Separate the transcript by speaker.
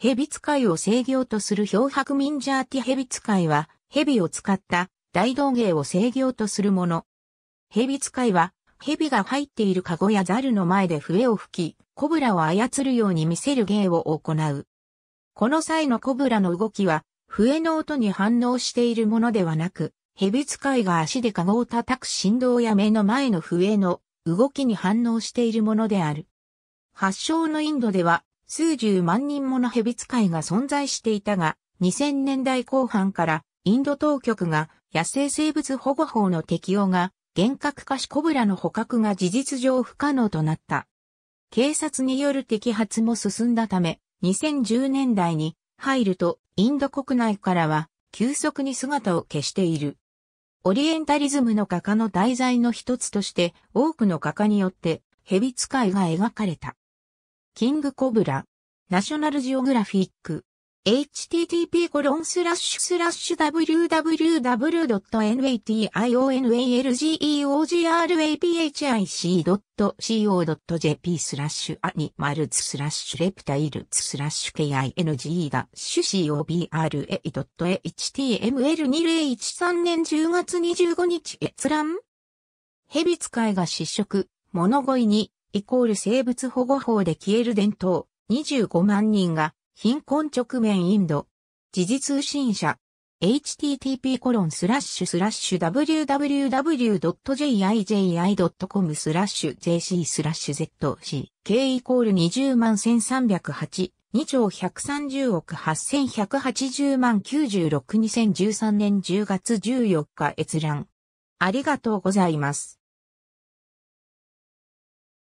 Speaker 1: 蛇使いを制御とする漂白ミンジャーティ蛇使いは、蛇を使った大道芸を制御とするもの。蛇使いは、蛇が入っているカゴやザルの前で笛を吹き、コブラを操るように見せる芸を行う。この際のコブラの動きは、笛の音に反応しているものではなく、蛇使いが足でカゴを叩く振動や目の前の笛の動きに反応しているものである。発祥のインドでは数十万人もの蛇使いが存在していたが、2000年代後半からインド当局が野生生物保護法の適用が厳格化しコブラの捕獲が事実上不可能となった。警察による摘発も進んだため、2010年代に入るとインド国内からは急速に姿を消している。オリエンタリズムの画家の題材の一つとして多くの画家によって蛇使いが描かれた。キングコブラ、ナショナルジオグラフィック、http://www.nationalgeographic.co.jp コロンススララッッシシュュスラッシュアニマルズスラッシュレプタイルズスラッシュ KING ダッシュ COBRA.html2013 年10月25日閲覧蛇使いが失職、物乞いにイコール生物保護法で消える伝統、25万人が貧困直面インド。時事通信社 http コロンスラッシュスラッシュ www.jiji.com スラッシュ jc スラッシュ zc k イコール20万1308 2兆130億8180万96 2013年10月14日閲覧。ありがとうございます。